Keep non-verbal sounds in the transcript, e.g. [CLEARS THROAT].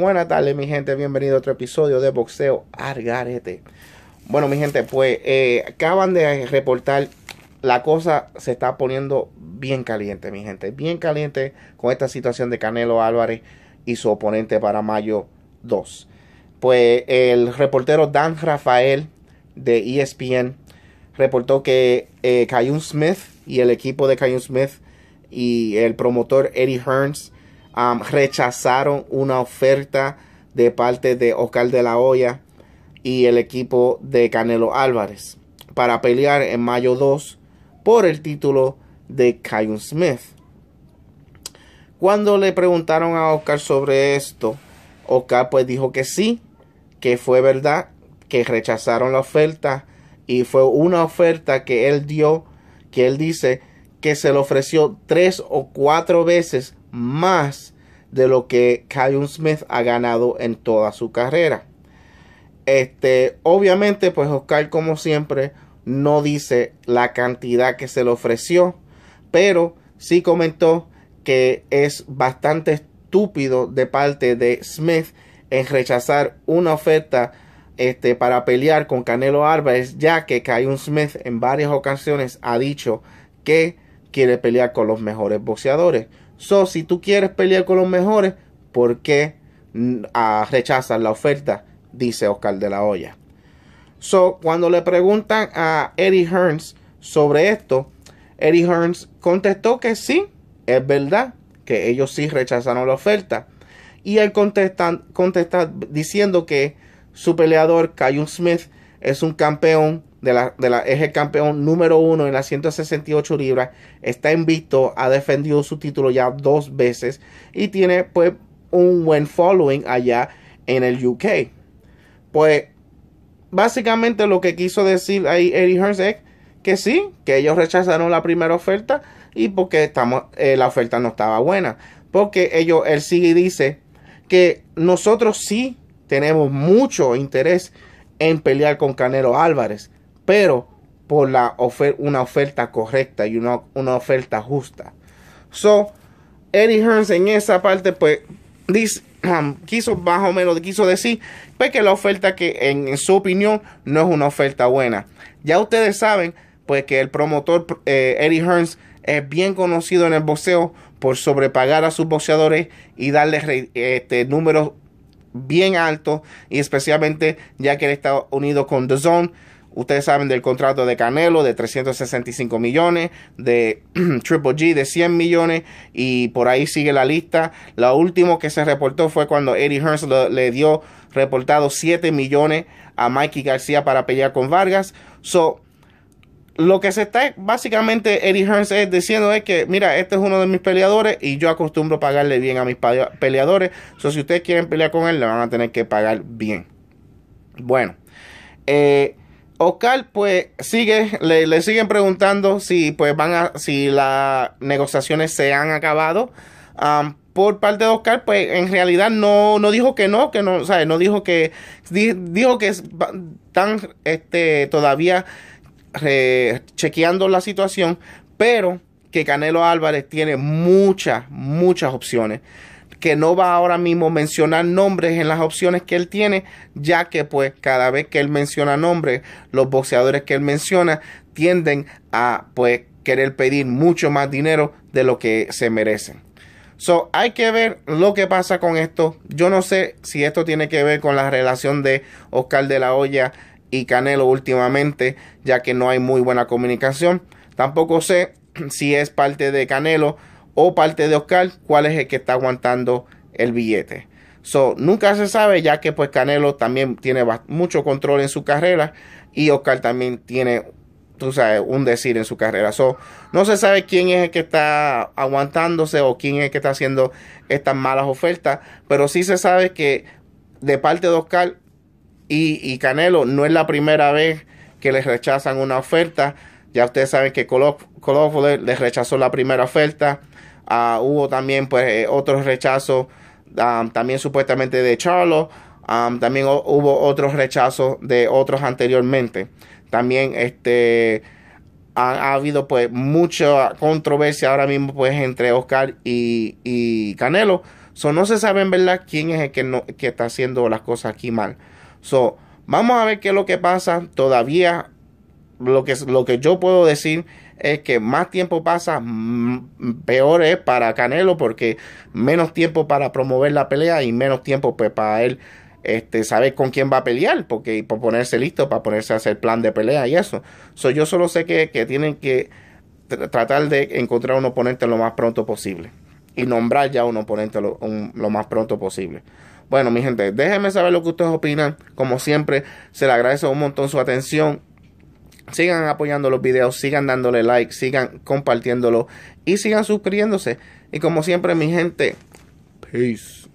Buenas tardes, mi gente. Bienvenido a otro episodio de Boxeo Argarete. Bueno, mi gente, pues eh, acaban de reportar. La cosa se está poniendo bien caliente, mi gente. Bien caliente con esta situación de Canelo Álvarez y su oponente para mayo 2. Pues el reportero Dan Rafael de ESPN reportó que eh, Cayun Smith y el equipo de Cayun Smith y el promotor Eddie Hearns rechazaron una oferta de parte de Oscar de la Hoya y el equipo de Canelo Álvarez para pelear en mayo 2 por el título de Cayun Smith. Cuando le preguntaron a Oscar sobre esto, Oscar pues dijo que sí, que fue verdad, que rechazaron la oferta y fue una oferta que él dio, que él dice que se le ofreció tres o cuatro veces más de lo que Callum Smith ha ganado en toda su carrera. Este, obviamente, pues Oscar, como siempre, no dice la cantidad que se le ofreció, pero sí comentó que es bastante estúpido de parte de Smith en rechazar una oferta este, para pelear con Canelo Álvarez, ya que Cayun Smith en varias ocasiones ha dicho que quiere pelear con los mejores boxeadores. So, si tú quieres pelear con los mejores, ¿por qué mm, ah, rechazas la oferta? Dice Oscar de la Hoya. So, cuando le preguntan a Eddie Hearns sobre esto, Eddie Hearns contestó que sí, es verdad, que ellos sí rechazaron la oferta. Y él contesta, contesta diciendo que su peleador, Cayun Smith, es un campeón de la, de campeón número uno en las 168 libras, está invicto, ha defendido su título ya dos veces y tiene pues un buen following allá en el UK. Pues básicamente lo que quiso decir ahí Eddie Hearns es que sí, que ellos rechazaron la primera oferta y porque estamos, eh, la oferta no estaba buena. Porque ellos, él sigue dice que nosotros sí tenemos mucho interés en pelear con Canelo Álvarez, pero por la una oferta correcta y una, oferta justa. So, Eddie Hearns en esa parte, pues, dice, um, quiso más o menos, quiso decir, pues que la oferta que en, su opinión no es una oferta buena. Ya ustedes saben, pues que el promotor eh, Eddie Hearns es bien conocido en el boxeo por sobrepagar a sus boxeadores y darle este, números bien alto y especialmente ya que el está unido con The Zone. Ustedes saben del contrato de Canelo de 365 millones, de [CLEARS THROAT] Triple G de 100 millones y por ahí sigue la lista. Lo último que se reportó fue cuando Eddie Hearns le, dio reportado 7 millones a Mikey García para pelear con Vargas. So, lo que se está básicamente Eddie Hearns es diciendo es que, mira, este es uno de mis peleadores y yo acostumbro pagarle bien a mis peleadores. sea, si ustedes quieren pelear con él, le van a tener que pagar bien. Bueno, eh, Oscar, pues sigue, le, siguen preguntando si pues van a, si las negociaciones se han acabado. Um, por parte de Oscar, pues en realidad no, no dijo que no, que no, o sea, no dijo que, dijo que están este, todavía chequeando la situación, pero que Canelo Álvarez tiene muchas, muchas opciones que no va ahora mismo mencionar nombres en las opciones que él tiene, ya que pues cada vez que él menciona nombres, los boxeadores que él menciona tienden a pues querer pedir mucho más dinero de lo que se merecen. So, hay que ver lo que pasa con esto. Yo no sé si esto tiene que ver con la relación de Oscar de la Hoya y Canelo últimamente, ya que no hay muy buena comunicación. Tampoco sé [CLEARS THROAT] si es parte de Canelo o parte de Oscar cuál es el que está aguantando el billete. So, nunca se sabe, ya que pues Canelo también tiene mucho control en su carrera y Oscar también tiene, tú sabes, un decir en su carrera. So, no se sabe quién es el que está aguantándose o quién es el que está haciendo estas malas ofertas, pero sí se sabe que de parte de Oscar y, Canelo, no es la primera vez que les rechazan una oferta. Ya ustedes saben que Colofoler les rechazó la primera oferta. Ah, hubo también pues eh, otros rechazos, también supuestamente de Charlo. también hubo otros rechazos de otros anteriormente. También este ha, habido pues mucha controversia ahora mismo pues entre Oscar y, Canelo. So, no se sabe en verdad quién es el que, no, que está haciendo las cosas aquí mal. So, vamos a ver qué es lo que pasa. Todavía lo que, lo que yo puedo decir es que más tiempo pasa, mm, peor es para Canelo porque menos tiempo para promover la pelea y menos tiempo pues, para él este, saber con quién va a pelear porque y ponerse listo para ponerse a hacer plan de pelea y eso. So, yo solo sé que, tienen que tratar de encontrar un oponente lo más pronto posible y nombrar ya un oponente lo más pronto posible. Bueno, mi gente, déjenme saber lo que ustedes opinan. Como siempre, se le agradece un montón su atención. Sigan apoyando los videos, sigan dándole like, sigan compartiéndolo y sigan suscribiéndose. Y como siempre, mi gente, peace.